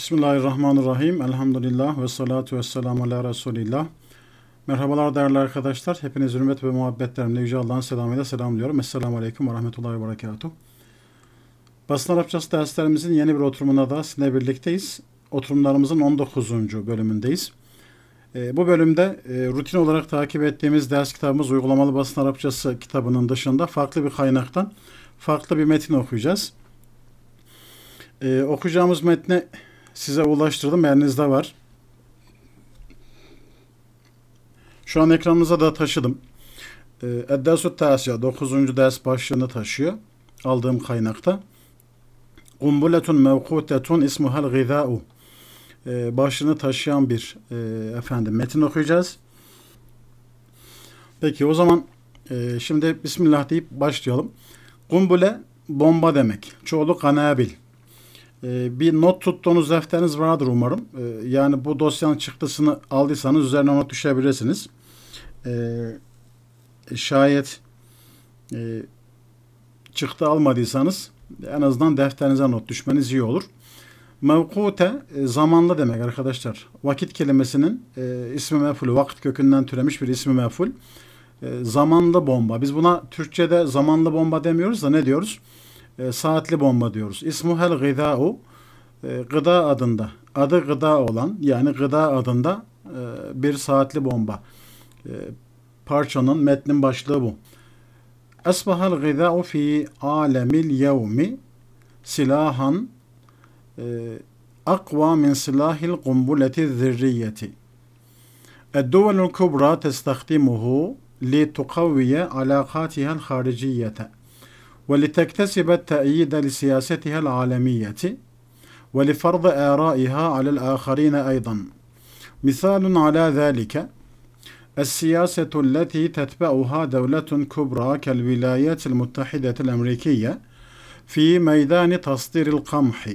Bismillahirrahmanirrahim. Elhamdülillah ve salatu ve selamu ala Resulillah. Merhabalar değerli arkadaşlar. Hepiniz hürmet ve muhabbetlerimle Yüce Allah'ın selamıyla selamlıyorum. Esselamu Aleyküm ve Rahmetullahi ve Berekatuhu. Basın Arapçası derslerimizin yeni bir oturumuna da sizinle birlikteyiz. Oturumlarımızın 19. bölümündeyiz. E, bu bölümde e, rutin olarak takip ettiğimiz ders kitabımız Uygulamalı Basın Arapçası kitabının dışında farklı bir kaynaktan farklı bir metin okuyacağız. E, okuyacağımız metne size ulaştırdım. Elinizde var. Şu an ekranınıza da taşıdım. Ee, Eddersü Teasya 9. ders başlığını taşıyor. Aldığım kaynakta. Kumbuletun mevkutetun ismuhel gıda'u. Ee, başlığını taşıyan bir e, efendim metin okuyacağız. Peki o zaman e, şimdi Bismillah deyip başlayalım. Kumbule bomba demek. Çoğulu kanabil. Ee, bir not tuttuğunuz defteriniz vardır umarım. Ee, yani bu dosyanın çıktısını aldıysanız üzerine not düşebilirsiniz. Ee, şayet e, çıktı almadıysanız en azından defterinize not düşmeniz iyi olur. Mevkute e, zamanlı demek arkadaşlar. Vakit kelimesinin e, ismi mefulü, vakit kökünden türemiş bir ismi meful. E, zamanlı bomba. Biz buna Türkçe'de zamanlı bomba demiyoruz da ne diyoruz? e, saatli bomba diyoruz. İsmuhel gıda'u e, gıda adında. Adı gıda olan yani gıda adında e, bir saatli bomba. E, parçanın metnin başlığı bu. Esbahal gıda'u fi alemil yevmi silahan e, akva min silahil kumbuleti zirriyeti. الدول الكبرى تستخدمه لتقوي علاقاتها الخارجيه ولتكتسب التأييد لسياستها العالمية ولفرض آرائها على الآخرين أيضا مثال على ذلك السياسة التي تتبعها دولة كبرى كالولايات المتحدة الأمريكية في ميدان تصدير القمح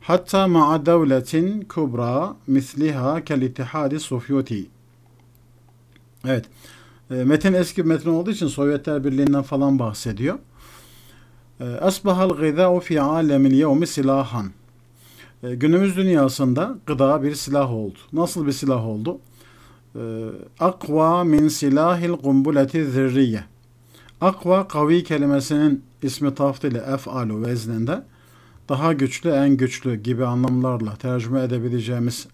حتى مع دولة كبرى مثلها كالاتحاد السوفيوتي Evet. Metin eski bir metin olduğu için Sovyetler Birliği'nden falan bahsediyor. Asbahal ee, gıda fi alemil yevmi silahan. Ee, günümüz dünyasında gıda bir silah oldu. Nasıl bir silah oldu? Ee, akva min silahil kumbuleti zirriye. Akva kavi kelimesinin ismi taft ile ef'alu vezninde daha güçlü, en güçlü gibi anlamlarla tercüme edebileceğimiz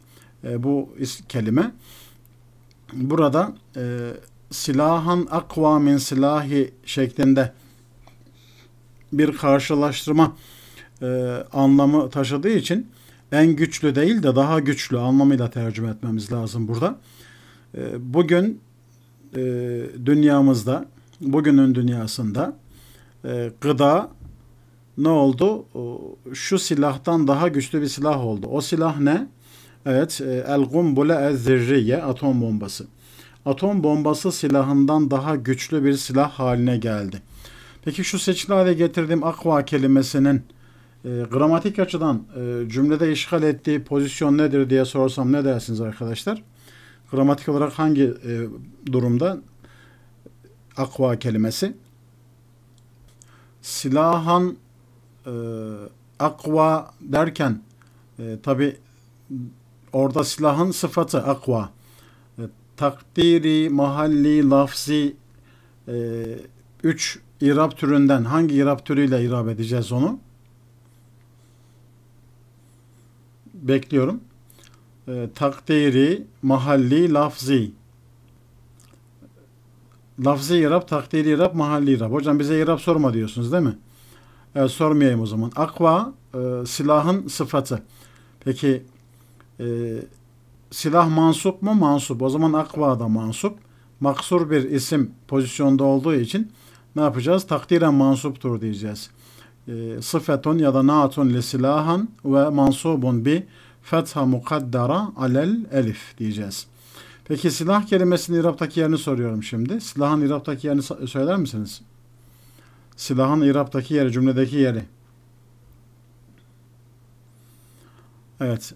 e, bu kelime. Burada e, silahan akva min silahi şeklinde bir karşılaştırma e, anlamı taşıdığı için en güçlü değil de daha güçlü anlamıyla tercüme etmemiz lazım burada. E, bugün e, dünyamızda, bugünün dünyasında e, gıda ne oldu? Şu silahtan daha güçlü bir silah oldu. O silah ne? Evet, e, el gumbule el zirriye atom bombası. Atom bombası silahından daha güçlü bir silah haline geldi. Peki şu seçili getirdiğim akva kelimesinin e, gramatik açıdan e, cümlede işgal ettiği pozisyon nedir diye sorsam ne dersiniz arkadaşlar? Gramatik olarak hangi e, durumda akva kelimesi? Silahan e, akva derken e, tabi orada silahın sıfatı akva. E, takdiri, mahalli, lafzi e, üç İrab türünden hangi irab türüyle irab edeceğiz onu? Bekliyorum. E, takdiri, mahalli, lafzi. Lafzi irab, takdiri irab, mahalli irab. Hocam bize irab sorma diyorsunuz değil mi? E, sormayayım o zaman. Akva e, silahın sıfatı. Peki e, silah mansup mu? Mansup. O zaman akva da mansup. Maksur bir isim pozisyonda olduğu için ne yapacağız? Takdiren mansuptur diyeceğiz. E, sıfetun ya da naatun li silahan ve mansubun bi fetha mukaddara alel elif diyeceğiz. Peki silah kelimesinin İrab'daki yerini soruyorum şimdi. Silahın İrab'daki yerini söyler misiniz? Silahın İrab'daki yeri, cümledeki yeri. Evet.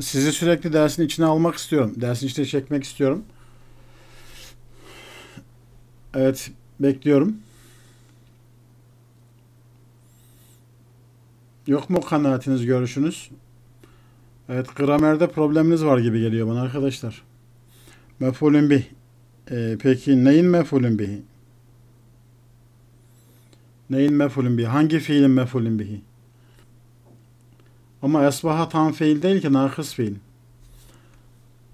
Sizi sürekli dersin içine almak istiyorum. Dersin içine çekmek istiyorum. Evet bekliyorum. Yok mu kanaatiniz, görüşünüz? Evet gramerde probleminiz var gibi geliyor bana arkadaşlar. Mefulün bih. Ee, peki neyin mefulün bihi? Neyin mefulün bihi? Hangi fiilin mefulün bihi? Ama esbaha tam fiil değil ki nakıs fiil.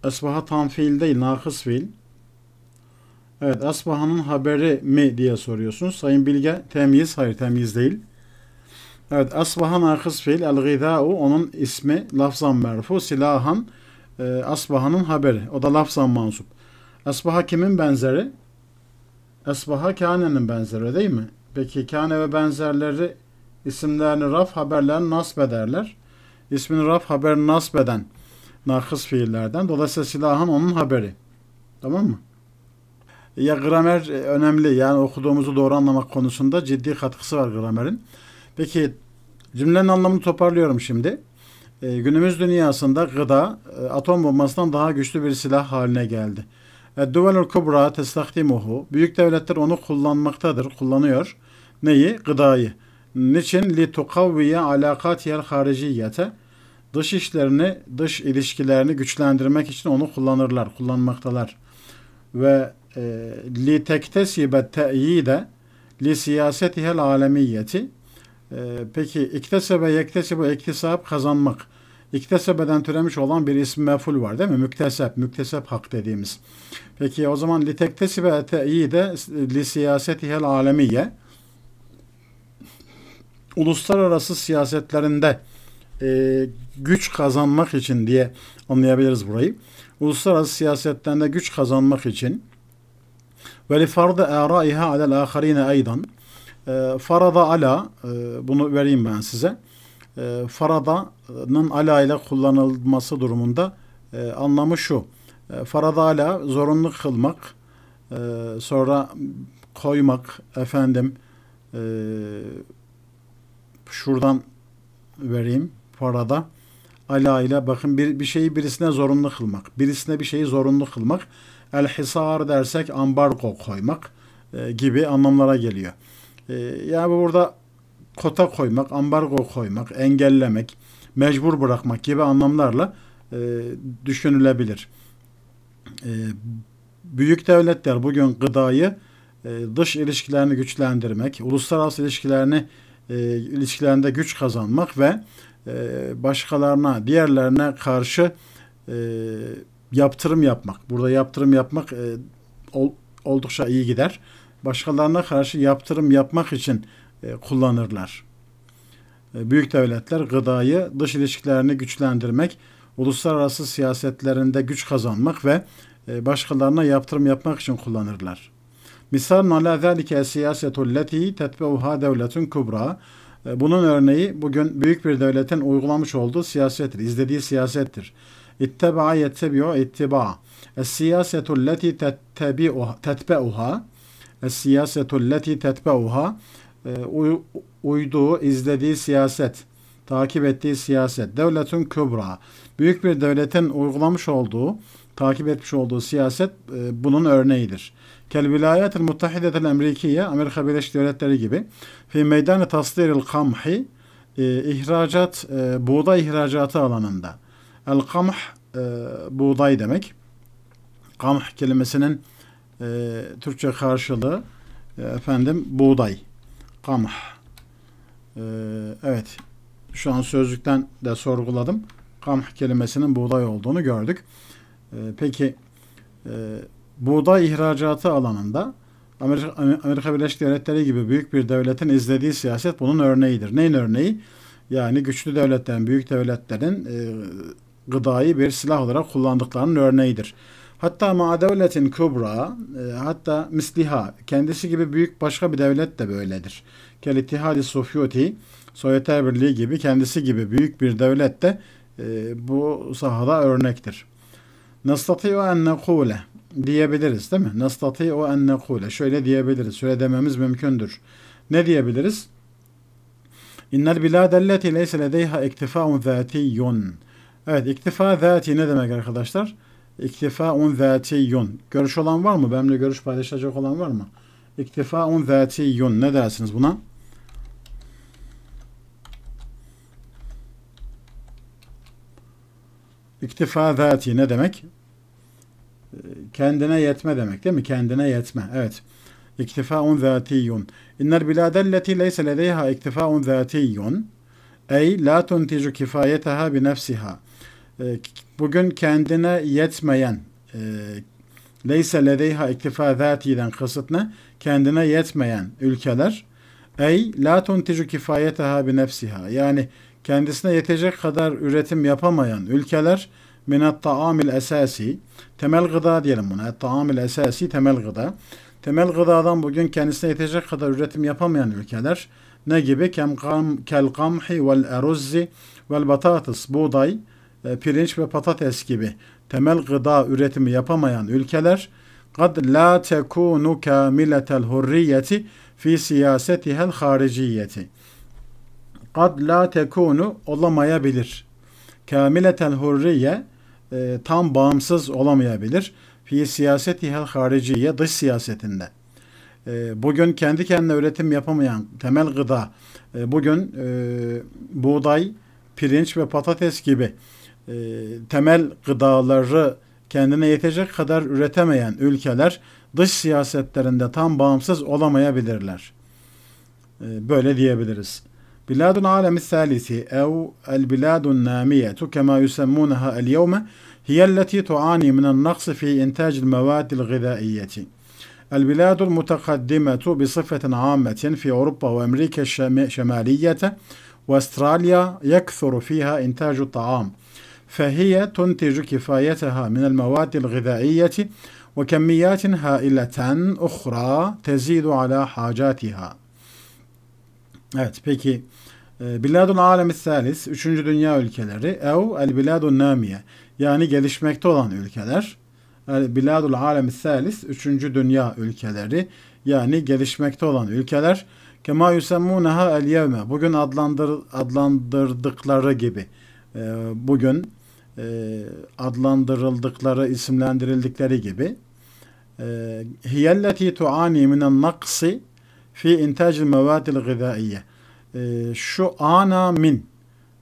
Esbaha tam fiil değil, nakıs fiil. Evet Asbahan'ın haberi mi diye soruyorsunuz. Sayın Bilge temyiz. Hayır temyiz değil. Evet Asbahan akıs fiil el gıda'u onun ismi lafzan merfu silahan e, Asbahan'ın haberi. O da lafzan mansup. Asbaha kimin benzeri? Asbaha kânenin benzeri değil mi? Peki kâne ve benzerleri isimlerini raf haberlerini nasb ederler. İsmini raf haberini nasb eden nakıs fiillerden. Dolayısıyla silahan onun haberi. Tamam mı? ya gramer e, önemli yani okuduğumuzu doğru anlamak konusunda ciddi katkısı var gramerin. Peki cümlenin anlamını toparlıyorum şimdi. E, günümüz dünyasında gıda e, atom bombasından daha güçlü bir silah haline geldi. Duvelul kubra testakdimuhu. Büyük devletler onu kullanmaktadır, kullanıyor. Neyi? Gıdayı. Niçin? Li tukavviye alakatiyel hariciyete. Dış işlerini, dış ilişkilerini güçlendirmek için onu kullanırlar, kullanmaktalar. Ve ee, li لِتَكْتَسِبَ التَّأْيِيدَ لِسِيَاسَتِهَا الْعَالَمِيَّةِ Peki iktesebe yektesibu iktisap kazanmak. İktesebeden türemiş olan bir isim meful var değil mi? Müktesep, müktesep hak dediğimiz. Peki o zaman li litektesibe te'yide li siyasetihel alemiye uluslararası siyasetlerinde e, güç kazanmak için diye anlayabiliriz burayı. Uluslararası siyasetlerinde güç kazanmak için ve li fardı ârâihâ alel âkharîne eydan. Ee, farada ala, e, bunu vereyim ben size. Ee, Farada'nın ala ile kullanılması durumunda e, anlamı şu. Ee, farada ala zorunlu kılmak, e, sonra koymak, efendim şuradan vereyim farada ala ile bakın bir, bir şeyi birisine zorunlu kılmak. Birisine bir şeyi zorunlu kılmak. El hisar dersek ambargo koymak e, gibi anlamlara geliyor. E, yani burada kota koymak, ambargo koymak, engellemek, mecbur bırakmak gibi anlamlarla e, düşünülebilir. E, büyük devletler bugün gıdayı e, dış ilişkilerini güçlendirmek, uluslararası ilişkilerini e, ilişkilerinde güç kazanmak ve e, başkalarına, diğerlerine karşı e, yaptırım yapmak. Burada yaptırım yapmak e, ol, oldukça iyi gider. Başkalarına karşı yaptırım yapmak için e, kullanırlar. E, büyük devletler gıdayı dış ilişkilerini güçlendirmek, uluslararası siyasetlerinde güç kazanmak ve e, başkalarına yaptırım yapmak için kullanırlar. Misal ala zalike siyasetu leti tetbeuha devletin kubra. E, bunun örneği bugün büyük bir devletin uygulamış olduğu siyasettir, izlediği siyasettir. İttebaa yettebi'u ittiba. Es-siyasetu lleti tetbe'uha. Es-siyasetu lleti tetbe'uha. Ee, uyduğu, izlediği siyaset, takip ettiği siyaset. Devletün kübra. Büyük bir devletin uygulamış olduğu, takip etmiş olduğu siyaset e, bunun örneğidir. Kel vilayetil muttahidetil emrikiye, Amerika Birleşik Devletleri gibi. Fi meydanı tasdiril kamhi, e, ihracat, e, buğday ihracatı alanında. El kamh e, buğday demek. Kamh kelimesinin e, Türkçe karşılığı e, efendim buğday. Kamh. E, evet. Şu an sözlükten de sorguladım. Kamh kelimesinin buğday olduğunu gördük. E, peki e, buğday ihracatı alanında Amerika, Birleşik Devletleri gibi büyük bir devletin izlediği siyaset bunun örneğidir. Neyin örneği? Yani güçlü devletlerin, büyük devletlerin e, gıdayı bir silah olarak kullandıklarının örneğidir. Hatta ma devletin kubra, e, hatta misliha, kendisi gibi büyük başka bir devlet de böyledir. Kel İttihadi Sufyuti, Sovyetler Birliği gibi kendisi gibi büyük bir devlet de e, bu sahada örnektir. Nastati'u en nekule diyebiliriz değil mi? Nastati'u en nekule. Şöyle diyebiliriz. Şöyle dememiz mümkündür. Ne diyebiliriz? İnnel biladelleti leyse ledeyha iktifaun zatiyyun. Evet iktifa zati ne demek arkadaşlar? İktifa un zatiyun. Görüş olan var mı? Benimle görüş paylaşacak olan var mı? İktifa un zatiyun. Ne dersiniz buna? İktifa zati ne demek? Ee, kendine yetme demek değil mi? Kendine yetme. Evet. İktifa İktifaun zatiyun. İnner biladelleti leyse ledeyha iktifaun zatiyun. Ey la tunticu kifayeteha bi nefsiha. Ee, bugün kendine yetmeyen e, leyse ledeyha iktifa zatiden kasıtına kendine yetmeyen ülkeler ey la tunticu kifayetaha bi nefsiha yani kendisine yetecek kadar üretim yapamayan ülkeler minat taamil esasi temel gıda diyelim buna taamil esasi temel gıda temel gıdadan bugün kendisine yetecek kadar üretim yapamayan ülkeler ne gibi kem kam kel kamhi vel eruzzi vel batatis buğday e, pirinç ve patates gibi temel gıda üretimi yapamayan ülkeler kad la tekunu kamiletel hurriyeti fi siyasetihel hariciyeti. Kad la tekunu olamayabilir. Kamiletel hurriye e, tam bağımsız olamayabilir. Fi siyasetihel hariciye dış siyasetinde. E, bugün kendi kendine üretim yapamayan temel gıda e, bugün e, buğday, pirinç ve patates gibi e, temel gıdaları kendine yetecek kadar üretemeyen ülkeler dış siyasetlerinde tam bağımsız olamayabilirler. E, böyle diyebiliriz. Biladun alemi salisi ev el biladun namiyetu kema yusemmunaha el yevme hiyelleti tuani minen naksı fi intacil mevadil gıdaiyyeti. البلاد المتقدمة بصفة عامة في أوروبا وأمريكا الشمالية وأستراليا يكثر فيها إنتاج الطعام فهي تنتج كفايتها من المواد الغذائية وكميات هائلة أخرى تزيد على حاجاتها. Evet peki ee, Biladun alemi salis 3. dünya ülkeleri ev el biladun namiye yani gelişmekte olan ülkeler biladul alemi salis 3. dünya ülkeleri yani gelişmekte olan ülkeler kema yusemmunaha el yevme bugün adlandır, adlandırdıkları gibi ee, bugün e, adlandırıldıkları, isimlendirildikleri gibi e, hiyelleti tuani minen naksi fi intacil mevadil gıdaiye şu ana min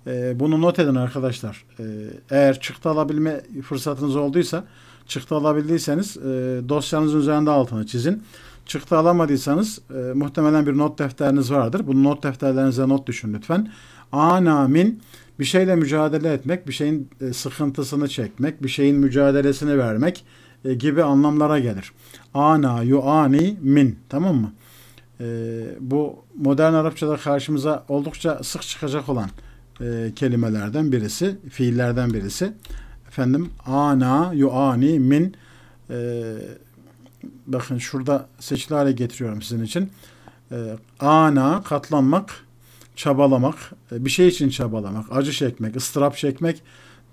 e, bunu not edin arkadaşlar. E, eğer çıktı alabilme fırsatınız olduysa, çıktı alabildiyseniz dosyanızın üzerinde altını çizin. Çıktı alamadıysanız muhtemelen bir not defteriniz vardır. Bunu not defterlerinize not düşün lütfen. Ana min bir şeyle mücadele etmek, bir şeyin e, sıkıntısını çekmek, bir şeyin mücadelesini vermek e, gibi anlamlara gelir. Ana, yu ani min. Tamam mı? E, bu modern Arapçada karşımıza oldukça sık çıkacak olan kelimelerden birisi, fiillerden birisi. Efendim, ana, yu ani min. bakın şurada seçili hale getiriyorum sizin için. ana, katlanmak, çabalamak, e, bir şey için çabalamak, acı çekmek, ıstırap çekmek,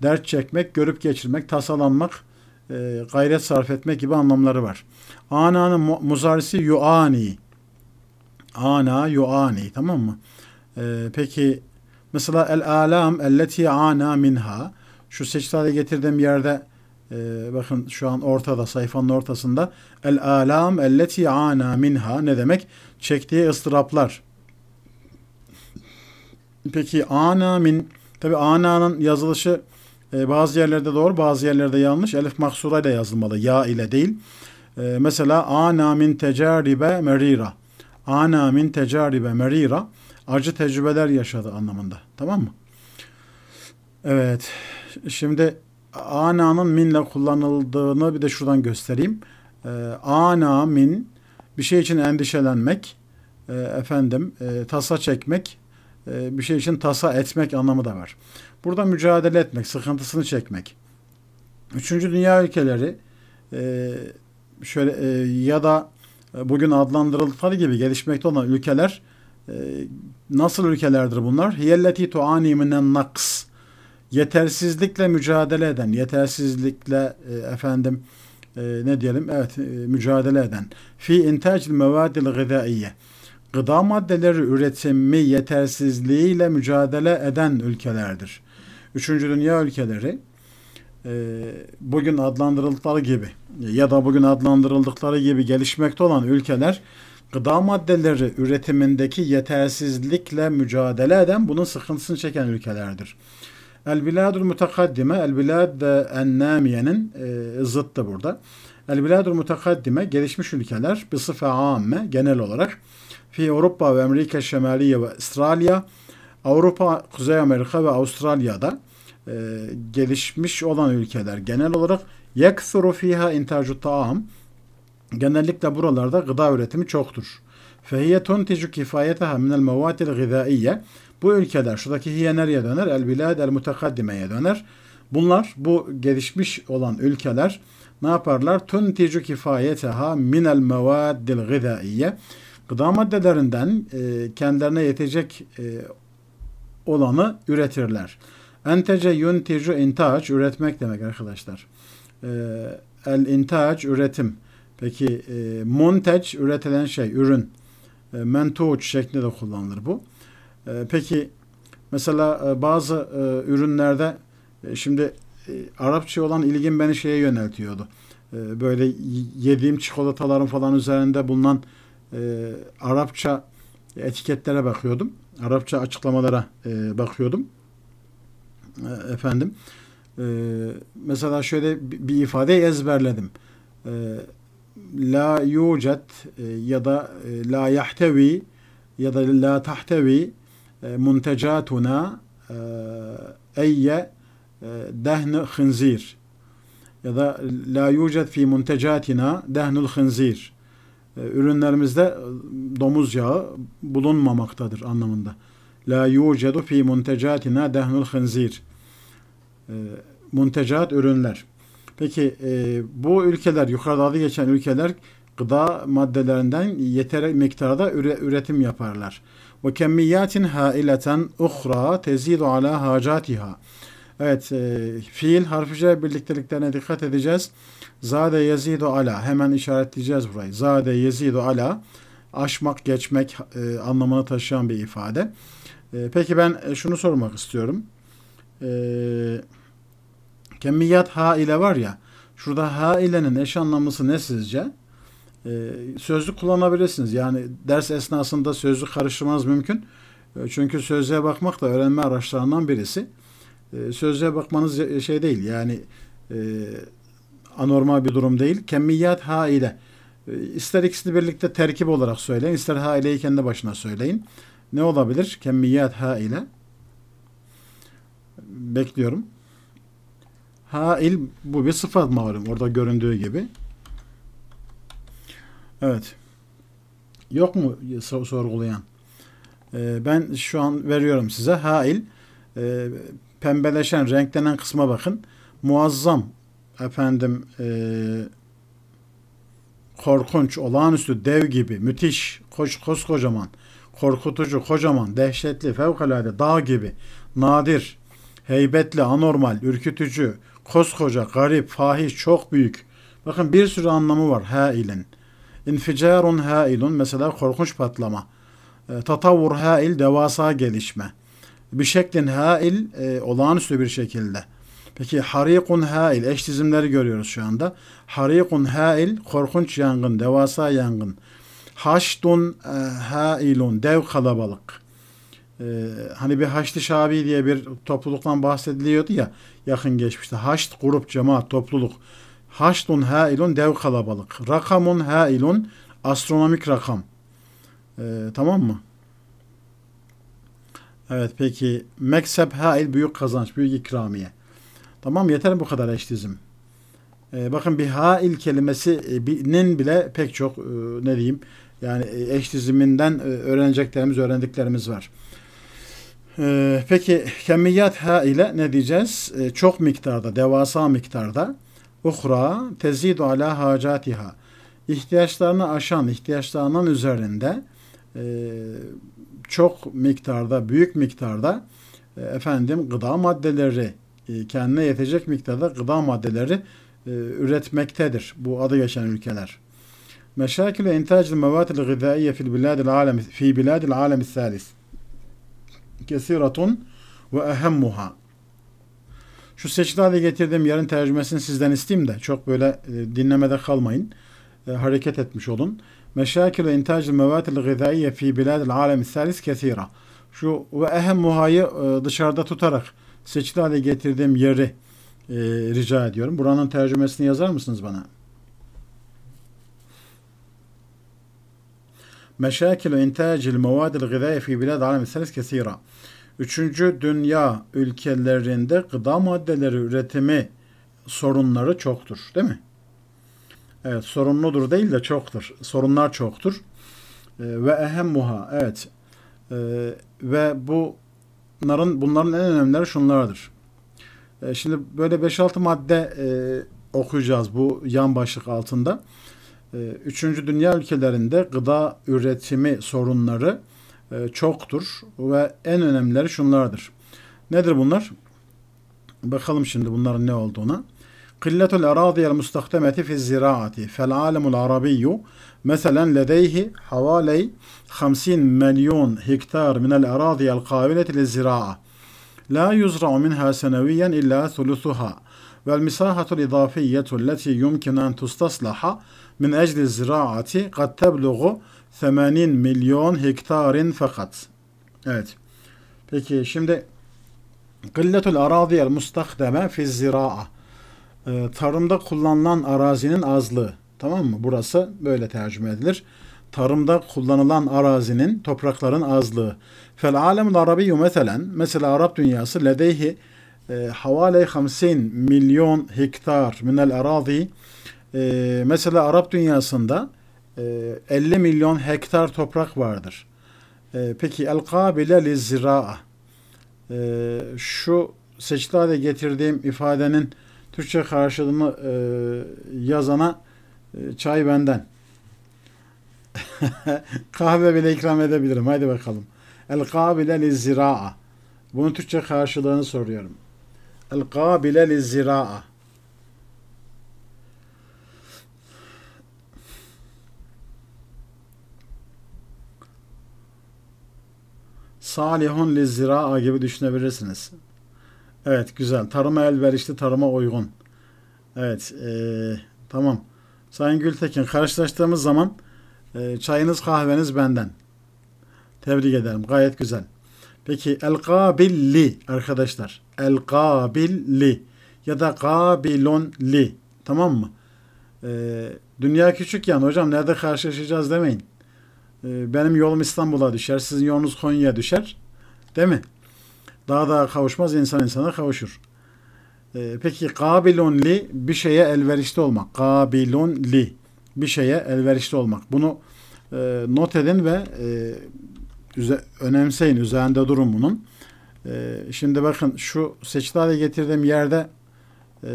dert çekmek, görüp geçirmek, tasalanmak, e, gayret sarf etmek gibi anlamları var. Ana'nın muzarisi yuani. Ana yuani tamam mı? E, peki mesela el alam elleti ana minha. Şu secdade getirdiğim yerde bakın şu an ortada sayfanın ortasında el alam elleti ana minha ne demek? Çektiği ıstıraplar Peki ana min tabi ana'nın yazılışı e, bazı yerlerde doğru bazı yerlerde yanlış. Elif maksura ile yazılmalı. Ya ile değil. E, mesela ana min tecaribe merira. Ana min tecaribe merira. Acı tecrübeler yaşadı anlamında. Tamam mı? Evet. Şimdi ana'nın minle kullanıldığını bir de şuradan göstereyim. E, ana min bir şey için endişelenmek, e, efendim e, tasa çekmek, ee, bir şey için tasa etmek anlamı da var. Burada mücadele etmek, sıkıntısını çekmek. Üçüncü dünya ülkeleri e, şöyle e, ya da e, bugün adlandırıldıkları gibi gelişmekte olan ülkeler nasıl ülkelerdir bunlar? Hiyelleti tuani minen naks. Yetersizlikle mücadele eden, yetersizlikle efendim ne diyelim? Evet, mücadele eden. Fi intacil mevadil gıdaiye gıda maddeleri üretimi yetersizliğiyle mücadele eden ülkelerdir. Üçüncü dünya ülkeleri e, bugün adlandırıldıkları gibi ya da bugün adlandırıldıkları gibi gelişmekte olan ülkeler gıda maddeleri üretimindeki yetersizlikle mücadele eden bunun sıkıntısını çeken ülkelerdir. El biladul mutakaddime, el bilad ennamiyenin e, zıttı burada. El biladul mutakaddime gelişmiş ülkeler bir sıfa amme genel olarak fi Avrupa ve Amerika Şemaliye ve Avustralya, Avrupa, Kuzey Amerika ve Avustralya'da e, gelişmiş olan ülkeler genel olarak yeksuru fiha intacu taam genellikle buralarda gıda üretimi çoktur. Fehiye tunticu kifayeteha minel mevatil gıdaiye bu ülkeler şuradaki hiye nereye döner? El bilad el mutakaddimeye döner. Bunlar bu gelişmiş olan ülkeler ne yaparlar? Tunticu kifayeteha minel mevaddil gıdaiye gıda maddelerinden e, kendilerine yetecek e, olanı üretirler. Entece yunticu intaç üretmek demek arkadaşlar. E, el intaç üretim. Peki e, monteç üretilen şey, ürün. E, mentuç şeklinde de kullanılır bu. E, peki mesela e, bazı e, ürünlerde e, şimdi e, Arapça olan ilgim beni şeye yöneltiyordu. E, böyle yediğim çikolataların falan üzerinde bulunan e, Arapça etiketlere bakıyordum. Arapça açıklamalara e, bakıyordum. E, efendim. E, mesela şöyle bir ifade ezberledim. E, la yucet e, ya da e, la yahtevi ya da la tahtevi e, muntecatuna e, eyye e, dehn hınzir ya da la yucet fi muntecatina dehnul hınzir e, ürünlerimizde e, domuz yağı bulunmamaktadır anlamında. La yucedu fi muntecatina dehnul hınzir. E, Muntecat ürünler. Peki bu ülkeler, yukarıda adı geçen ülkeler gıda maddelerinden yeterli miktarda üretim yaparlar. Ve kemmiyatin haileten uhra tezidu ala hacatiha. Evet, e, fiil harfice birlikteliklerine dikkat edeceğiz. Zade yezidu ala. Hemen işaretleyeceğiz burayı. Zade yezidu ala. Aşmak, geçmek e, anlamını taşıyan bir ifade. E, peki ben e, şunu sormak istiyorum. E, kemiyat ha ile var ya. Şurada ha ilenin eş anlamlısı ne sizce? E, sözlük kullanabilirsiniz. Yani ders esnasında sözlük karıştırmanız mümkün. E, çünkü sözlüğe bakmak da öğrenme araçlarından birisi e, sözlüğe bakmanız şey değil yani e, anormal bir durum değil. Kemmiyat haile. E, ister ikisini birlikte terkip olarak söyleyin, ister haileyi kendi başına söyleyin. Ne olabilir? Kemmiyat haile. Bekliyorum. Hail bu bir sıfat malum orada göründüğü gibi. Evet. Yok mu sorgulayan? Ee, ben şu an veriyorum size hail. Ee, pembeleşen, renklenen kısma bakın. Muazzam, efendim e, korkunç, olağanüstü, dev gibi, müthiş, koş, koskocaman, korkutucu, kocaman, dehşetli, fevkalade, dağ gibi, nadir, heybetli, anormal, ürkütücü, koskoca, garip, fahiş, çok büyük. Bakın bir sürü anlamı var. Hailin. İnficarun hailun mesela korkunç patlama. E, tatavvur hail devasa gelişme bir şeklin hail e, olağanüstü bir şekilde. Peki harikun hail eş dizimleri görüyoruz şu anda. Harikun hail korkunç yangın, devasa yangın. Haştun e, hailun dev kalabalık. E, hani bir Haçlı Şabi diye bir topluluktan bahsediliyordu ya yakın geçmişte. Haşt grup, cemaat, topluluk. Haştun hailun dev kalabalık. Rakamun hailun astronomik rakam. E, tamam mı? Evet peki mekseb hail büyük kazanç, büyük ikramiye. Tamam yeter bu kadar eşlizim. Ee, bakın bir hail kelimesinin e, bile pek çok e, ne diyeyim yani e, eş diziminden e, öğreneceklerimiz, öğrendiklerimiz var. Ee, peki kemiyat ha ile ne diyeceğiz? Ee, çok miktarda, devasa miktarda uhra tezidu ala hacatiha ihtiyaçlarını aşan, ihtiyaçlarının üzerinde e, çok miktarda, büyük miktarda e, efendim gıda maddeleri e, kendine yetecek miktarda gıda maddeleri e, üretmektedir bu adı geçen ülkeler. Meşakil ve intacil mevatil gıdaiye fil biladil alem fi biladil alem salis. Kesiratun ve ehemmuha. Şu seçili getirdim yarın tercümesini sizden isteyeyim de çok böyle dinlemede kalmayın. hareket etmiş olun. مشاكل إنتاج المواد الغذائية fi بلاد العالم الثالث kesira. Şu ve ehemmuhayı dışarıda tutarak seçili hale getirdiğim yeri e, rica ediyorum. Buranın tercümesini yazar mısınız bana? Meşakil intacil mevadil gıdaya fi bilad alem selis kesira. Üçüncü dünya ülkelerinde gıda maddeleri üretimi sorunları çoktur. Değil mi? Evet sorunludur değil de çoktur. Sorunlar çoktur. Ee, ve muha. evet. Ee, ve bu bunların, bunların en önemlileri şunlardır. Ee, şimdi böyle 5-6 madde e, okuyacağız bu yan başlık altında. Üçüncü dünya ülkelerinde gıda üretimi sorunları e, çoktur ve en önemlileri şunlardır. Nedir bunlar? Bakalım şimdi bunların ne olduğuna. قلة الأراضي المستخدمة في الزراعة فالعالم العربي مثلا لديه حوالي 50 مليون هكتار من الأراضي القابلة للزراعة لا يزرع منها سنويا إلا ثلثها والمساحة الإضافية التي يمكن أن تستصلح من أجل الزراعة قد تبلغ 80 مليون هكتار فقط Evet. Peki şimdi قلة الأراضي المستخدمة في الزراعة Ee, tarımda kullanılan arazinin azlığı. Tamam mı? Burası böyle tercüme edilir. Tarımda kullanılan arazinin, toprakların azlığı. Fel alemul arabiyyu meselen, mesela Arap dünyası ledeyhi e, havale 50 milyon hektar minel arazi e, mesela Arap dünyasında 50 e, milyon hektar toprak vardır. peki el kabile li ziraa şu seçtade getirdiğim ifadenin Türkçe karşılığını e, yazana e, çay benden. Kahve bile ikram edebilirim. Haydi bakalım. El kabile li ziraa. Bunun Türkçe karşılığını soruyorum. El kabile li ziraa. Salihun li ziraa gibi düşünebilirsiniz. Evet güzel. Tarıma elverişli, tarıma uygun. Evet. E, tamam. Sayın Gültekin karşılaştığımız zaman e, çayınız kahveniz benden. Tebrik ederim. Gayet güzel. Peki el kabilli arkadaşlar. El kabilli ya da Kabilonli, Tamam mı? E, dünya küçük yani hocam nerede karşılaşacağız demeyin. E, benim yolum İstanbul'a düşer. Sizin yolunuz Konya'ya düşer. Değil mi? Daha da kavuşmaz insan insana kavuşur. Ee, peki kabilonli bir şeye elverişli olmak. kabilonli bir şeye elverişli olmak. Bunu e, not edin ve e, üze, önemseyin. Üzerinde durun bunun. E, şimdi bakın şu seçtale getirdiğim yerde e,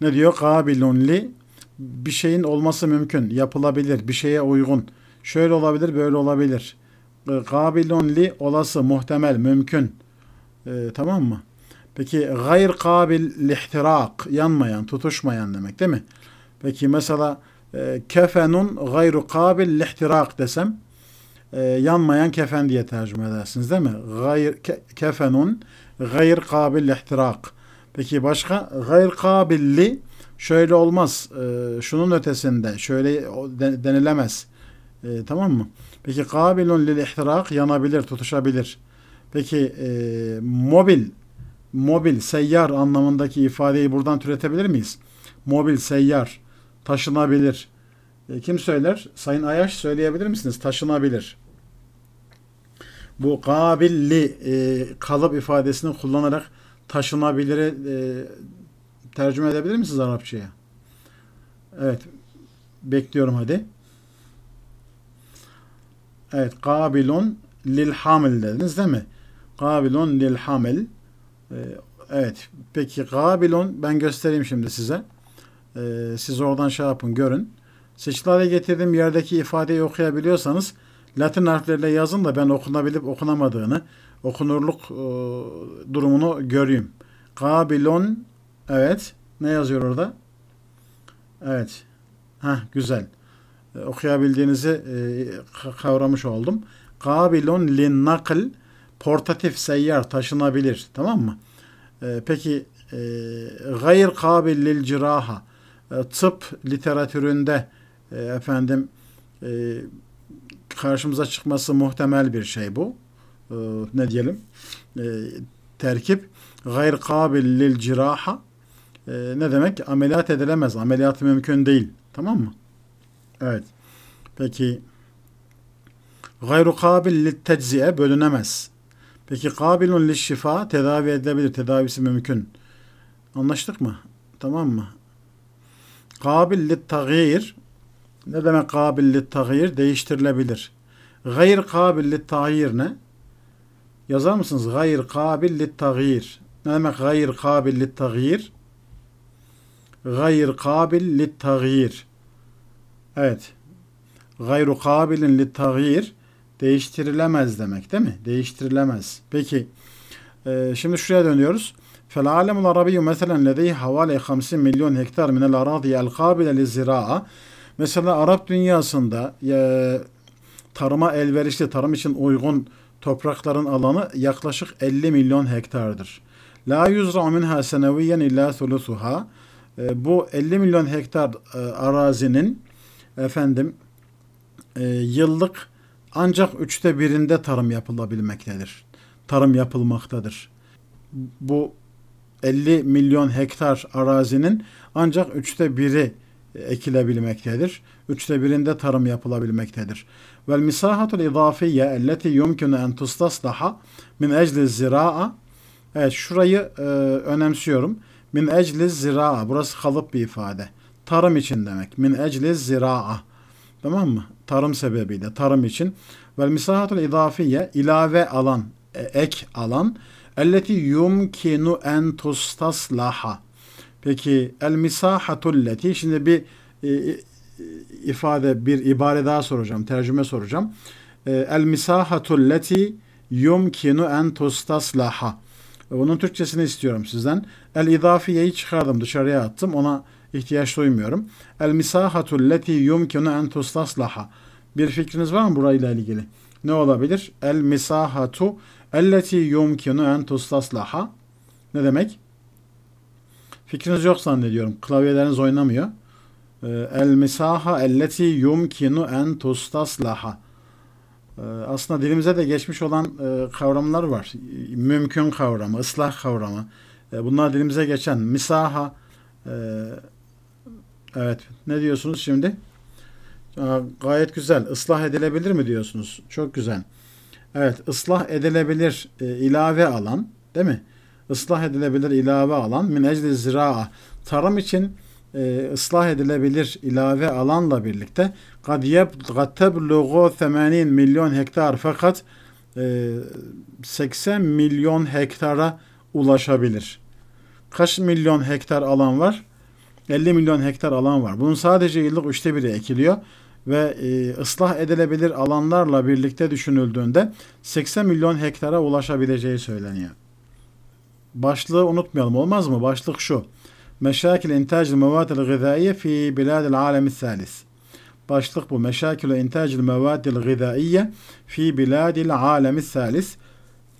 ne diyor? Kabilonli bir şeyin olması mümkün, yapılabilir, bir şeye uygun. Şöyle olabilir, böyle olabilir. E, kabilonli olası, muhtemel, mümkün. E, tamam mı? Peki gayr kabil lihtirak yanmayan, tutuşmayan demek değil mi? Peki mesela e, kefenun gayru kabil lihtirak desem e, yanmayan kefen diye tercüme edersiniz değil mi? Gayr, ke, kefenun gayr kabil lihtirak. Peki başka gayr kabilli şöyle olmaz. E, şunun ötesinde şöyle denilemez. E, tamam mı? Peki kabilun lil ihtirak yanabilir, tutuşabilir. Peki e, mobil, mobil, seyyar anlamındaki ifadeyi buradan türetebilir miyiz? Mobil, seyyar, taşınabilir. E, kim söyler? Sayın Ayaş söyleyebilir misiniz? Taşınabilir. Bu kabilli e, kalıp ifadesini kullanarak taşınabiliri e, tercüme edebilir misiniz Arapçaya? Evet. Bekliyorum hadi. Evet, kabilun lil hamil dediniz değil mi? Kabilun lil hamil. Ee, evet, peki kabilun ben göstereyim şimdi size. Ee, siz oradan şey yapın, görün. Seçilere getirdiğim yerdeki ifadeyi okuyabiliyorsanız Latin harfleriyle yazın da ben okunabilip okunamadığını, okunurluk e, durumunu göreyim. Kabilon, evet. Ne yazıyor orada? Evet. Ha güzel. Ee, okuyabildiğinizi e, kavramış oldum. Kabilon lin nakl portatif seyyar taşınabilir. Tamam mı? Ee, peki e, gayr kabil lil ciraha e, tıp literatüründe efendim karşımıza çıkması muhtemel bir şey bu. Ee, ne diyelim? Terkip gayr kabil lil ciraha ne demek? Ameliyat edilemez. ameliyat mümkün değil. Tamam mı? Evet. Peki gayru kabil lit bölünemez. Peki kabilun şifa tedavi edilebilir. Tedavisi mümkün. Anlaştık mı? Tamam mı? Kabil lit ne demek kabil lit Değiştirilebilir. Gayr kabil lit ne? Yazar mısınız? Gayr kabil lit Ne demek gayr kabil lit tagir? Gayr kabil lit Evet. Gayru kabilin li tagir değiştirilemez demek değil mi? Değiştirilemez. Peki e, şimdi şuraya dönüyoruz. Fel alemul arabiyyu meselen lezî havale 50 milyon hektar minel aradiyel kabile li ziraa. Mesela Arap dünyasında e, tarıma elverişli, tarım için uygun toprakların alanı yaklaşık 50 milyon hektardır. La yuzra minha seneviyen illa sulusuha. E, bu 50 milyon hektar e, arazinin efendim e, yıllık ancak üçte birinde tarım yapılabilmektedir. Tarım yapılmaktadır. Bu 50 milyon hektar arazinin ancak üçte biri ekilebilmektedir. Üçte birinde tarım yapılabilmektedir. Vel misahatul idafiye elleti yumkinu en daha min ecli ziraa Evet şurayı e, önemsiyorum. Min ecli ziraa. Burası kalıp bir ifade. Tarım için demek. Min ecli ziraa. Tamam mı? Tarım sebebiyle, tarım için. Vel misahatul idafiye ilave alan, e, ek alan. Elleti yumkinu en tustaslaha. Peki el misahatul leti. Şimdi bir e, e ifade, bir ibare daha soracağım, tercüme soracağım. E, el misahatul leti yumkinu en tustaslaha. Bunun Türkçesini istiyorum sizden. El idafiyeyi çıkardım, dışarıya attım. Ona ihtiyaç duymuyorum. El misahatu leti yumkinu en tustaslaha. Bir fikriniz var mı burayla ilgili? Ne olabilir? El misahatu elleti yumkinu en tustaslaha. Ne demek? Fikriniz yok zannediyorum. Klavyeleriniz oynamıyor. Ee, El misaha elleti yumkinu en tustaslaha. Ee, aslında dilimize de geçmiş olan e, kavramlar var. Mümkün kavramı, ıslah kavramı. E, bunlar dilimize geçen misaha, e, Evet. Ne diyorsunuz şimdi? gayet güzel. Islah edilebilir mi diyorsunuz? Çok güzel. Evet. islah edilebilir e, ilave alan değil mi? Islah edilebilir ilave alan min ecli ziraa. Tarım için e, ıslah edilebilir ilave alanla birlikte kad yebluğu 80 milyon hektar fakat 80 e, milyon hektara ulaşabilir. Kaç milyon hektar alan var? 50 milyon hektar alan var. Bunun sadece yıllık üçte biri ekiliyor ve e, ıslah edilebilir alanlarla birlikte düşünüldüğünde 80 milyon hektara ulaşabileceği söyleniyor. Başlığı unutmayalım olmaz mı? Başlık şu. Meşakil intacil mevadil gıdaiye fi biladil alemi salis. Başlık bu. Meşakil intacil mevadil gıdaiye fi biladil alemi salis.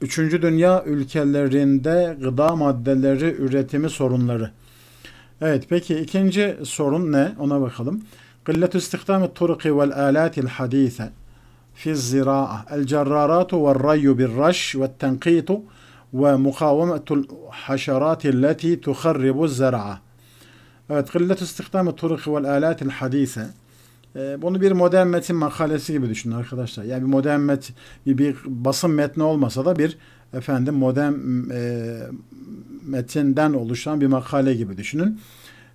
Üçüncü dünya ülkelerinde gıda maddeleri üretimi sorunları. Evet peki ikinci sorun ne? Ona bakalım. Qilletü istihdami turuki vel alatil hadise fi ziraa el cerraratu ve rayyu bir raş ve tenkitu ve mukavemetul haşerati leti tuharribu zera'a. Evet, gılletü istihdamı turuki vel alatil hadise. E, bunu bir modern metin makalesi gibi düşünün arkadaşlar. Yani bir modern metin, bir, bir basın metni olmasa da bir efendim modem e, metinden oluşan bir makale gibi düşünün.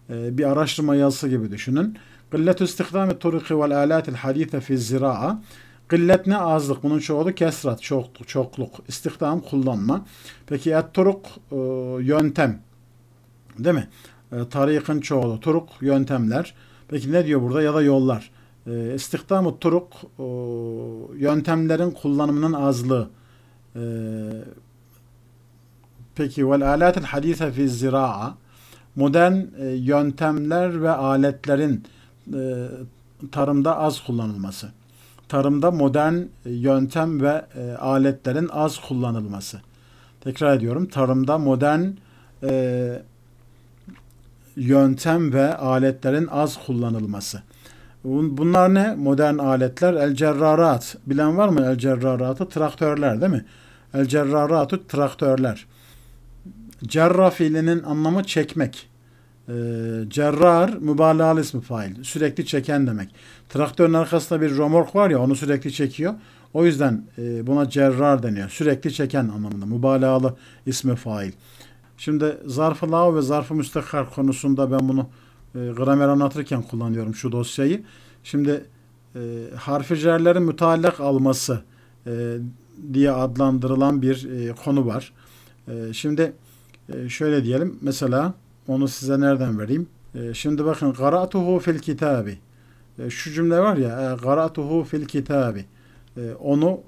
E, bir araştırma yazısı gibi düşünün. Qilletü istihdami turuki vel alatil hadise fi ziraa. Qillet ne azlık? Bunun çoğulu kesrat, çokluk, çokluk. İstihdam kullanma. Peki et turuk e, yöntem. Değil mi? E, tarikin çoğulu. Turuk yöntemler. Peki ne diyor burada? Ya da yollar. E, istihdam turuk e, yöntemlerin kullanımının azlığı. Ee, peki vel alatil hadise fi ziraa modern e, yöntemler ve aletlerin e, tarımda az kullanılması. Tarımda modern e, yöntem ve e, aletlerin az kullanılması. Tekrar ediyorum. Tarımda modern e, yöntem ve aletlerin az kullanılması. Bunlar ne? Modern aletler. El cerrarat. Bilen var mı el cerraratı? Traktörler değil mi? El cerraratu traktörler. Cerra fiilinin anlamı çekmek. E, cerrar mübalağalı ismi fail. Sürekli çeken demek. Traktörün arkasında bir romork var ya onu sürekli çekiyor. O yüzden e, buna cerrar deniyor. Sürekli çeken anlamında. Mübalağalı ismi fail. Şimdi zarfı lav ve zarfı müstakar konusunda ben bunu e, gramer anlatırken kullanıyorum şu dosyayı. Şimdi e, harfi mütalak alması e, diye adlandırılan bir e, konu var. E, şimdi e, şöyle diyelim mesela onu size nereden vereyim? E, şimdi bakın karatuhu fil kitabi. E, şu cümle var ya karatuhu e, fil kitabi. E, onu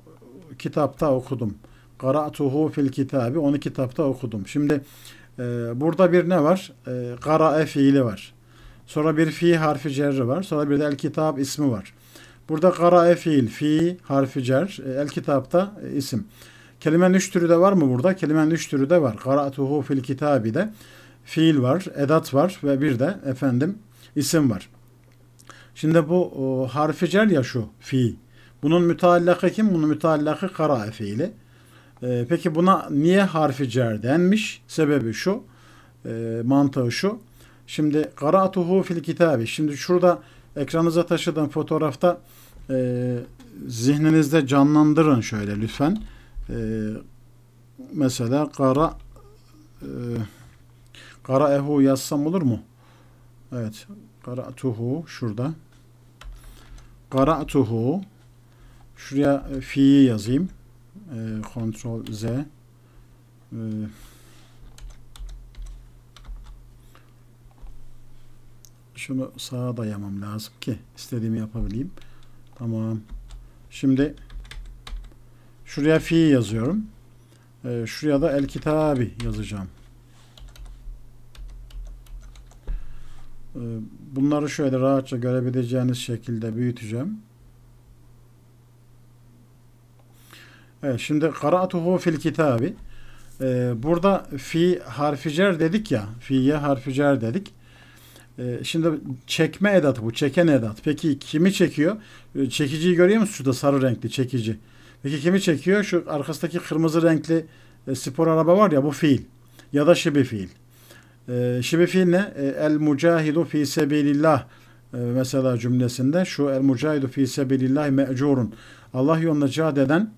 kitapta okudum. Karatuhu fil kitabi. Onu kitapta okudum. Şimdi e, burada bir ne var? E, karae fiili var. Sonra bir fi harfi cerri var. Sonra bir de el kitap ismi var. Burada karae fiil, fi harfi cer, e, el kitapta e, isim. Kelimenin üç türü de var mı burada? Kelimenin üç türü de var. Kara Kara'tuhu fil kitabi de fiil var, edat var ve bir de efendim isim var. Şimdi bu o, harfi cer ya şu fi. Bunun müteallakı kim? Bunun müteallakı karae fiili. E, peki buna niye harfi cer denmiş? Sebebi şu. E, mantığı şu. Şimdi kara kara'tuhu fil kitabi. Şimdi şurada Ekranınıza taşıdığım fotoğrafta e, zihninizde canlandırın şöyle lütfen. E, mesela kara e, kara ehu yazsam olur mu? Evet. Kara tuhu şurada. Kara tuhu şuraya fi'yi yazayım. E, Ctrl Z. E, şunu sağa dayamam lazım ki istediğimi yapabileyim. Tamam. Şimdi şuraya fi yazıyorum. Ee, şuraya da el kitabı yazacağım. Ee, bunları şöyle rahatça görebileceğiniz şekilde büyüteceğim. Evet, şimdi karatuhu fil kitabi. Ee, burada fi harficer dedik ya. Fiye harficer dedik. Ee, şimdi çekme edatı bu. Çeken edat. Peki kimi çekiyor? Ee, çekiciyi görüyor musun? Şurada sarı renkli çekici. Peki kimi çekiyor? Şu arkasındaki kırmızı renkli e, spor araba var ya bu fiil. Ya da şibi fiil. Ee, şibi fiil ne? el mucahidu fi sebilillah e, mesela cümlesinde şu el mucahidu fi sebilillah me'curun. Allah yolunda cihad eden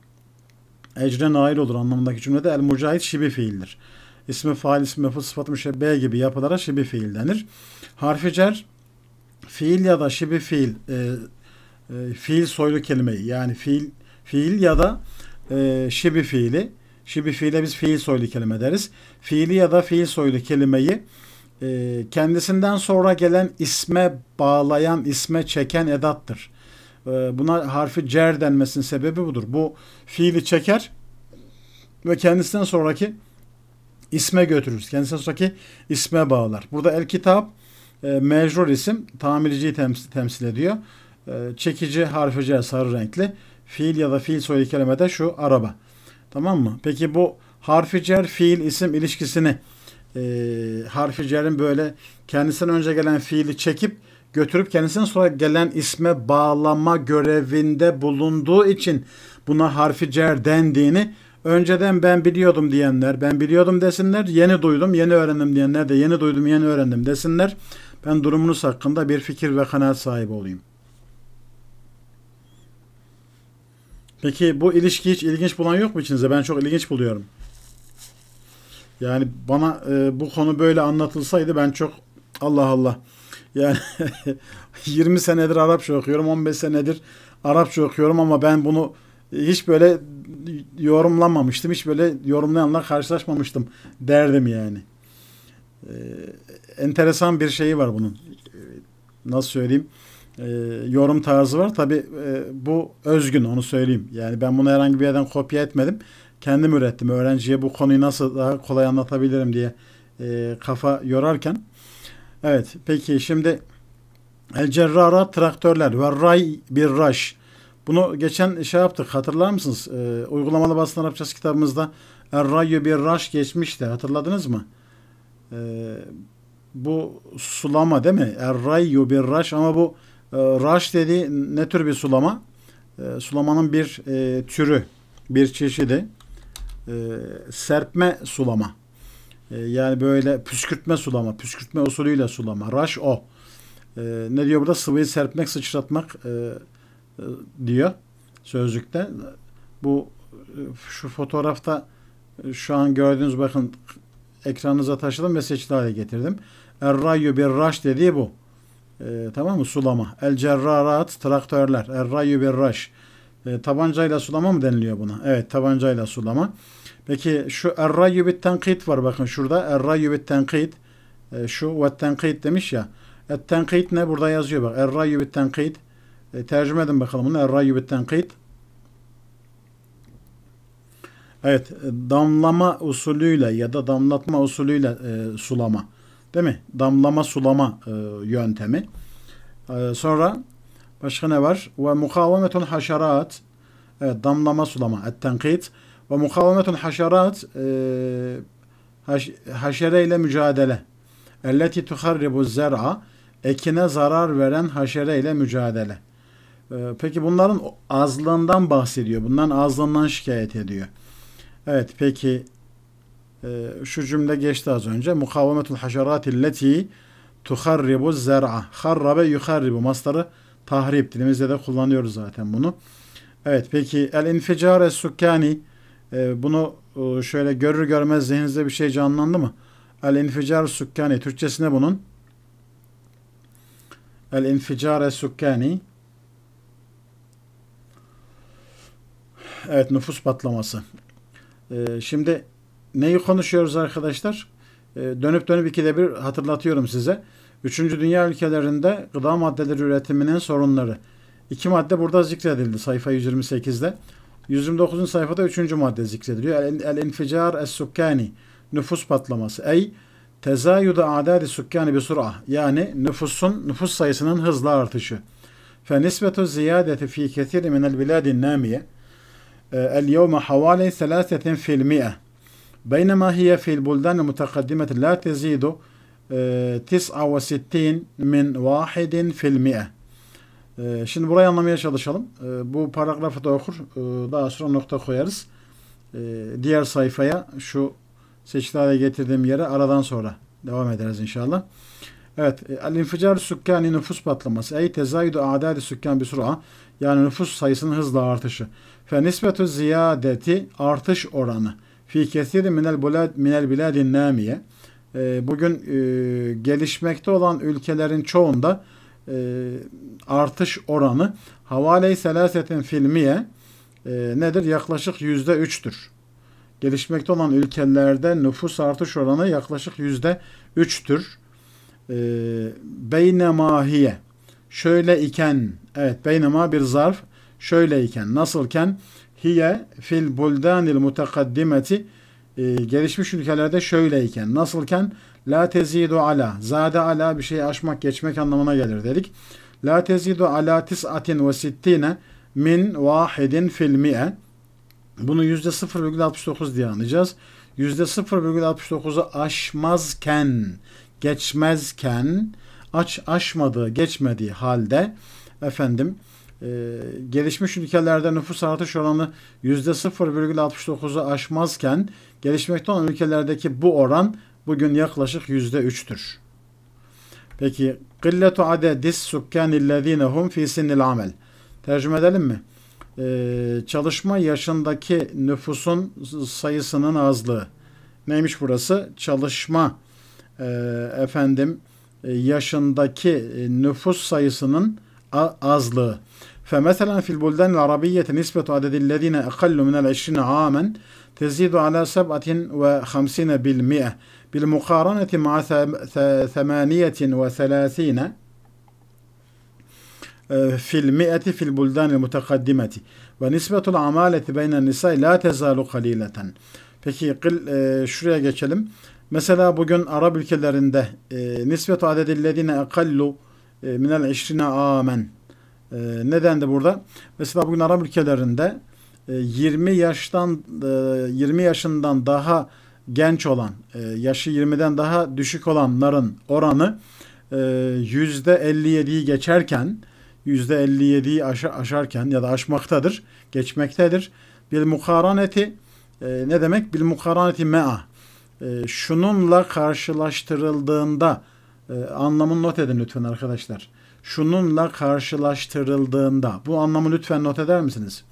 ecre nail olur anlamındaki cümlede el mucahid şibi fiildir ismi fail, ismi meful, sıfatı müşebbihe gibi yapılara şibi fiil denir. Harfi cer, fiil ya da şibi fiil, e, e, fiil soylu kelimeyi yani fiil fiil ya da e, şibi fiili, şibi fiile biz fiil soylu kelime deriz. Fiili ya da fiil soylu kelimeyi e, kendisinden sonra gelen isme bağlayan, isme çeken edattır. E, buna harfi cer denmesinin sebebi budur. Bu fiili çeker ve kendisinden sonraki isme götürürüz. Kendisine sonraki isme bağlar. Burada el kitap e, mecrur isim tamirciyi temsil, temsil ediyor. E, çekici harfi C sarı renkli. Fiil ya da fiil soyu kelimede şu araba. Tamam mı? Peki bu harfi cer fiil isim ilişkisini e, harfi cerin böyle kendisinden önce gelen fiili çekip götürüp kendisinden sonra gelen isme bağlama görevinde bulunduğu için buna harfi cer dendiğini Önceden ben biliyordum diyenler, ben biliyordum desinler, yeni duydum, yeni öğrendim diyenler de yeni duydum, yeni öğrendim desinler. Ben durumunuz hakkında bir fikir ve kanaat sahibi olayım. Peki bu ilişki hiç ilginç bulan yok mu içinize? Ben çok ilginç buluyorum. Yani bana e, bu konu böyle anlatılsaydı ben çok Allah Allah. Yani 20 senedir Arapça okuyorum, 15 senedir Arapça okuyorum ama ben bunu hiç böyle yorumlamamıştım. Hiç böyle yorumlayanla karşılaşmamıştım derdim yani. Ee, enteresan bir şeyi var bunun. Ee, nasıl söyleyeyim? Ee, yorum tarzı var. Tabi e, bu özgün onu söyleyeyim. Yani ben bunu herhangi bir yerden kopya etmedim. Kendim ürettim. Öğrenciye bu konuyu nasıl daha kolay anlatabilirim diye e, kafa yorarken. Evet peki şimdi El Cerrara traktörler ve ray bir raş bunu geçen şey yaptık hatırlar mısınız? E, uygulamalı basın Arapçası kitabımızda Errayyo bir raş geçmişti hatırladınız mı? E, bu sulama değil mi? Errayyo bir raş ama bu e, raş dediği ne tür bir sulama? E, sulamanın bir e, türü, bir çeşidi. E, serpme sulama. E, yani böyle püskürtme sulama, püskürtme usulüyle sulama. Raş o. E, ne diyor burada? Sıvıyı serpmek, sıçratmak, e, diyor sözlükte. Bu şu fotoğrafta şu an gördüğünüz bakın ekranınıza taşıdım ve seçili hale getirdim. Errayyu bir raş dediği bu. E, tamam mı? Sulama. El cerrarat traktörler. Errayyu bir raş. E, tabancayla sulama mı deniliyor buna? Evet tabancayla sulama. Peki şu errayyu bit tenkit var bakın şurada. Errayyu bit tenkit. E, şu ve tenkit demiş ya. Et tenkit ne? Burada yazıyor bak. Errayyu bit tenkit. E, tercüme edin bakalım bunu. Er-rayyu tenkit Evet, e, damlama usulüyle ya da damlatma usulüyle e, sulama. Değil mi? Damlama sulama e, yöntemi. E, sonra başka ne var? Ve mukavemetul haşerat. Evet, damlama sulama. Et-tenkit. Ve mukavemetul haşerat e, haş, haşere ile mücadele. Elleti tuharribu zer'a. Ekine zarar veren haşere ile mücadele. Ee, peki bunların azlığından bahsediyor. bundan azlığından şikayet ediyor. Evet peki e, şu cümle geçti az önce. Mukavemetul haşerati leti tuharribu zer'a. Harrabe yuharribu. Masları tahrip. Dilimizde de kullanıyoruz zaten bunu. Evet peki el inficare sukkani e, bunu e, şöyle görür görmez zihninizde bir şey canlandı mı? El inficar sukkani. Türkçesine bunun. El inficare sukkani. Evet nüfus patlaması. Ee, şimdi neyi konuşuyoruz arkadaşlar? Ee, dönüp dönüp ikide bir hatırlatıyorum size. Üçüncü dünya ülkelerinde gıda maddeleri üretiminin sorunları. İki madde burada zikredildi sayfa 128'de. 129. sayfada üçüncü madde zikrediliyor. El-inficar es-sukkani. Nüfus patlaması. Ey tezayudu adadi sukkani bi sur'a. Yani nüfusun, nüfus sayısının hızla artışı. Fe nisbetu ziyadeti fi kethiri minel biladin namiye. اليوم حوالي ثلاثة في المئة بينما هي في البلدان المتقدمة لا تزيد تسعة من واحد في المئة Şimdi burayı anlamaya çalışalım. E, bu paragrafı da okur. E, daha sonra nokta koyarız. E, diğer sayfaya şu seçili getirdiğim yere aradan sonra devam ederiz inşallah. Evet. El inficar sükkani nüfus patlaması. Ey tezayüdü adadi sükkan bir sura. Yani nüfus sayısının hızla artışı. Fe nisbetü ziyadeti artış oranı. Fi kesiri minel, bulad, minel biladin namiye. E, bugün e, gelişmekte olan ülkelerin çoğunda e, artış oranı havale-i selasetin filmiye e, nedir? Yaklaşık yüzde üçtür. Gelişmekte olan ülkelerde nüfus artış oranı yaklaşık yüzde üçtür e, beynema şöyle iken evet beynema bir zarf şöyle iken nasılken hiye fil buldanil mutakaddimeti e, gelişmiş ülkelerde şöyle şöyleyken nasılken la tezidu ala zade ala bir şeyi aşmak geçmek anlamına gelir dedik. La tezidu ala tis'atin ve sittine min vahidin fil mi'e bunu yüzde %0,69 diye anlayacağız. %0,69'u aşmazken geçmezken aç aşmadığı geçmediği halde efendim e, gelişmiş ülkelerde nüfus artış oranı %0,69'u aşmazken gelişmekte olan ülkelerdeki bu oran bugün yaklaşık %3'tür. Peki gilletu adedis sukkanillezine hum fi sinnil amel. Tercüme edelim mi? Ee, çalışma yaşındaki nüfusun sayısının azlığı. Neymiş burası? Çalışma efendim yaşındaki nüfus sayısının azlığı. فمثلا في البلدان العربية نسبة عدد الذين أقل من العشرين عاما تزيد على سبعة وخمسين بالمئة بالمقارنة مع ثمانية وثلاثين في المئة في البلدان المتقدمة ونسبة العمالة بين النساء لا تزال قليلة. Peki şuraya geçelim. Mesela bugün Arap ülkelerinde e, nisbet nisbetu adedillezine ekallu e, minel işrine amen. E, neden de burada? Mesela bugün Arap ülkelerinde 20 e, yaştan 20 yaşından daha genç olan, yaşı 20'den daha düşük olanların oranı e, %57'yi geçerken %57'yi aş aşarken ya da aşmaktadır, geçmektedir. Bil mukaraneti e, ne demek? bir mukaraneti mea ee, şununla karşılaştırıldığında e, anlamını not edin lütfen arkadaşlar. Şununla karşılaştırıldığında bu anlamı lütfen not eder misiniz?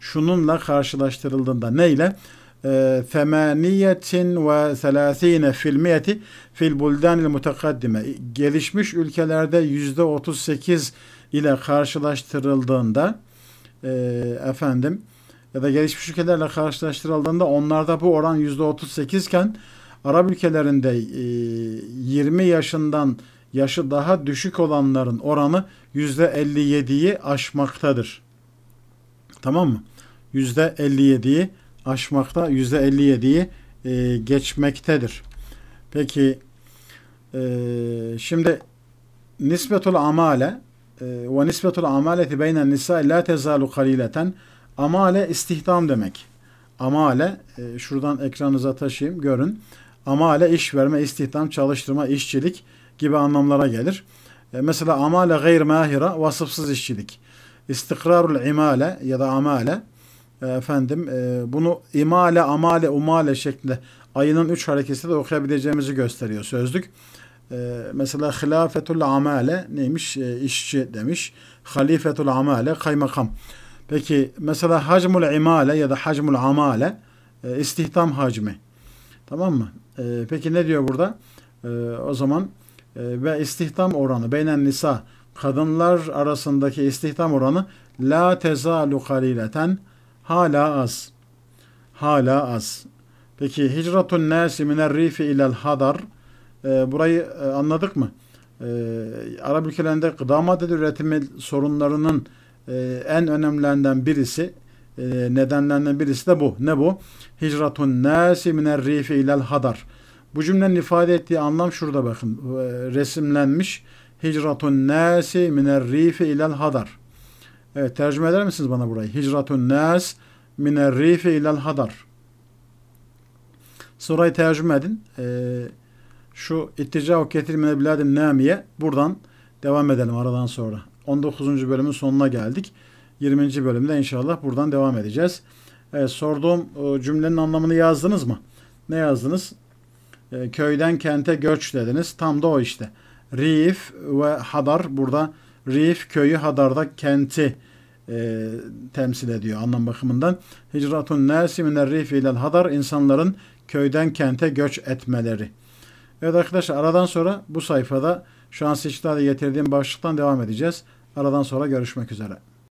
Şununla karşılaştırıldığında neyle? Ee, femaniyetin ve selasine filmiyeti fil buldanil mutakaddime gelişmiş ülkelerde yüzde otuz sekiz ile karşılaştırıldığında e, efendim ya da gelişmiş ülkelerle karşılaştırıldığında onlarda bu oran %38 iken Arap ülkelerinde 20 e, yaşından yaşı daha düşük olanların oranı %57'yi aşmaktadır. Tamam mı? %57'yi aşmakta, %57'yi e, geçmektedir. Peki e, şimdi nisbetul amale e, ve nisbetul amaleti beynen nisa la tezalu kalileten Amale istihdam demek. Amale e, şuradan ekranınıza taşıyayım görün. Amale iş verme, istihdam, çalıştırma, işçilik gibi anlamlara gelir. E, mesela amale gayr mahira vasıfsız işçilik. İstikrarul imale ya da amale e, efendim bunu imale, amale, umale şeklinde ayının üç hareketi de okuyabileceğimizi gösteriyor sözlük. E, mesela hilafetul amale neymiş? E, işçi demiş. Halifetul amale kaymakam. Peki mesela hacmul imale ya da hacmul amale e, istihdam hacmi. Tamam mı? E, peki ne diyor burada? E, o zaman ve istihdam oranı beynen nisa kadınlar arasındaki istihdam oranı la tezalu kalileten hala az. Hala az. Peki hicratun nasi miner rifi ilel hadar burayı anladık mı? E, Arap ülkelerinde gıda maddesi üretimi sorunlarının ee, en önemlilerinden birisi e, nedenlerinden birisi de bu. Ne bu? Hicratun nâsi miner rife ilel hadar. Bu cümlenin ifade ettiği anlam şurada bakın ee, resimlenmiş. Hicratun nâsi miner rife ilel hadar. Evet tercüme eder misiniz bana burayı? Hicratun nâs miner rife ilel hadar. Sorayı tercüme edin. Ee, şu ittica o ketir mine biladin namiye buradan devam edelim aradan sonra. 19. bölümün sonuna geldik. 20. bölümde inşallah buradan devam edeceğiz. Evet, sorduğum e, cümlenin anlamını yazdınız mı? Ne yazdınız? Ee, köyden kente göç dediniz. Tam da o işte. Rif ve Hadar burada Rif köyü Hadar'da kenti e, temsil ediyor anlam bakımından. Hicratun nasi minel rif ile hadar insanların köyden kente göç etmeleri. Evet arkadaşlar aradan sonra bu sayfada şu an seçtiğe getirdiğim başlıktan devam edeceğiz. Aradan sonra görüşmek üzere.